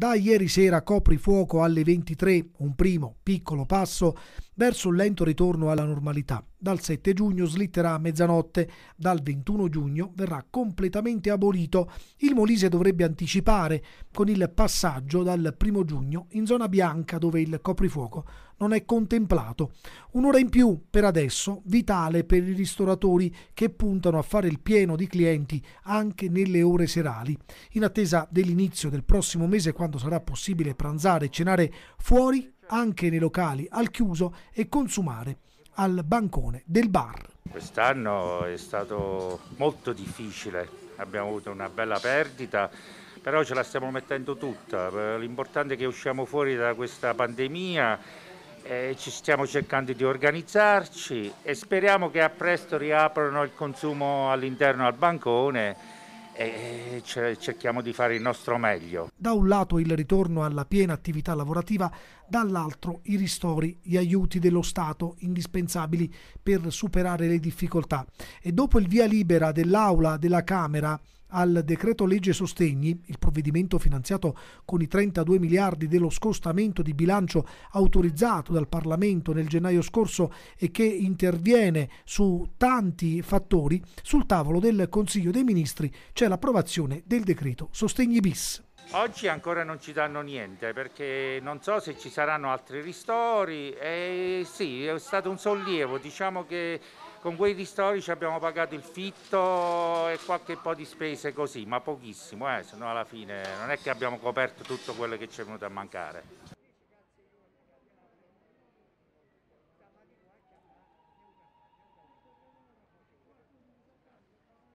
Da ieri sera coprifuoco alle 23, un primo piccolo passo verso un lento ritorno alla normalità. Dal 7 giugno slitterà a mezzanotte, dal 21 giugno verrà completamente abolito. Il Molise dovrebbe anticipare con il passaggio dal 1 giugno in zona bianca dove il coprifuoco non è contemplato. Un'ora in più per adesso, vitale per i ristoratori che puntano a fare il pieno di clienti anche nelle ore serali, in attesa dell'inizio del prossimo mese quando sarà possibile pranzare e cenare fuori anche nei locali al chiuso e consumare al bancone del bar. Quest'anno è stato molto difficile, abbiamo avuto una bella perdita, però ce la stiamo mettendo tutta. L'importante è che usciamo fuori da questa pandemia eh, ci stiamo cercando di organizzarci e speriamo che a presto riaprano il consumo all'interno al bancone e cerchiamo di fare il nostro meglio. Da un lato il ritorno alla piena attività lavorativa, dall'altro i ristori, gli aiuti dello Stato indispensabili per superare le difficoltà. E dopo il via libera dell'Aula della Camera al decreto legge sostegni, il provvedimento finanziato con i 32 miliardi dello scostamento di bilancio autorizzato dal Parlamento nel gennaio scorso e che interviene su tanti fattori, sul tavolo del Consiglio dei Ministri c'è l'approvazione del decreto sostegni bis. Oggi ancora non ci danno niente perché non so se ci saranno altri ristori. E sì, è stato un sollievo. Diciamo che con quei ristori ci abbiamo pagato il fitto e qualche po' di spese così, ma pochissimo, eh, se no alla fine non è che abbiamo coperto tutto quello che ci è venuto a mancare.